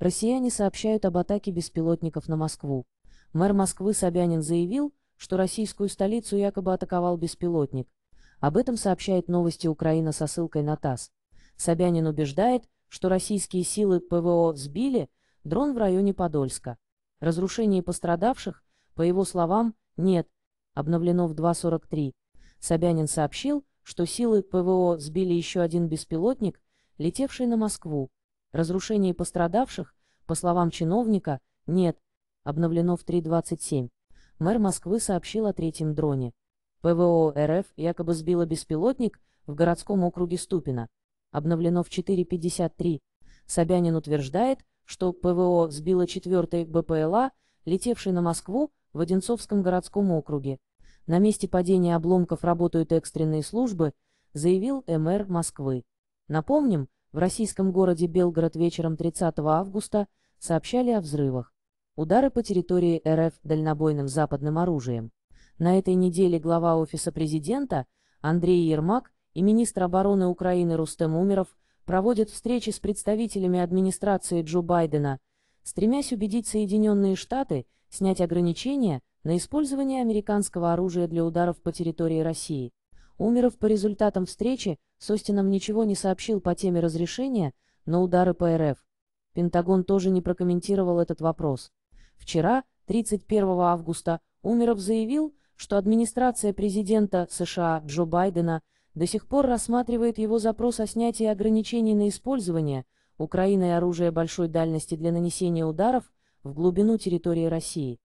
Россияне сообщают об атаке беспилотников на Москву. Мэр Москвы Собянин заявил, что российскую столицу якобы атаковал беспилотник. Об этом сообщает новости Украина со ссылкой на ТАСС. Собянин убеждает, что российские силы ПВО сбили дрон в районе Подольска. Разрушений пострадавших, по его словам, нет, обновлено в 2.43. Собянин сообщил, что силы ПВО сбили еще один беспилотник, летевший на Москву. Разрушений пострадавших, по словам чиновника, нет, обновлено в 3.27. Мэр Москвы сообщил о третьем дроне. ПВО РФ якобы сбила беспилотник в городском округе Ступино. Обновлено в 4.53. Собянин утверждает, что ПВО сбила четвертый БПЛА, летевший на Москву в Одинцовском городском округе. На месте падения обломков работают экстренные службы, заявил МР Москвы. Напомним, в российском городе Белгород вечером 30 августа сообщали о взрывах. Удары по территории РФ дальнобойным западным оружием. На этой неделе глава Офиса президента Андрей Ермак и министр обороны Украины Рустем Умеров проводят встречи с представителями администрации Джо Байдена, стремясь убедить Соединенные Штаты снять ограничения на использование американского оружия для ударов по территории России. Умеров по результатам встречи с Остином ничего не сообщил по теме разрешения на удары по РФ. Пентагон тоже не прокомментировал этот вопрос. Вчера, 31 августа, Умеров заявил, что администрация президента США Джо Байдена до сих пор рассматривает его запрос о снятии ограничений на использование Украиной оружия большой дальности для нанесения ударов в глубину территории России.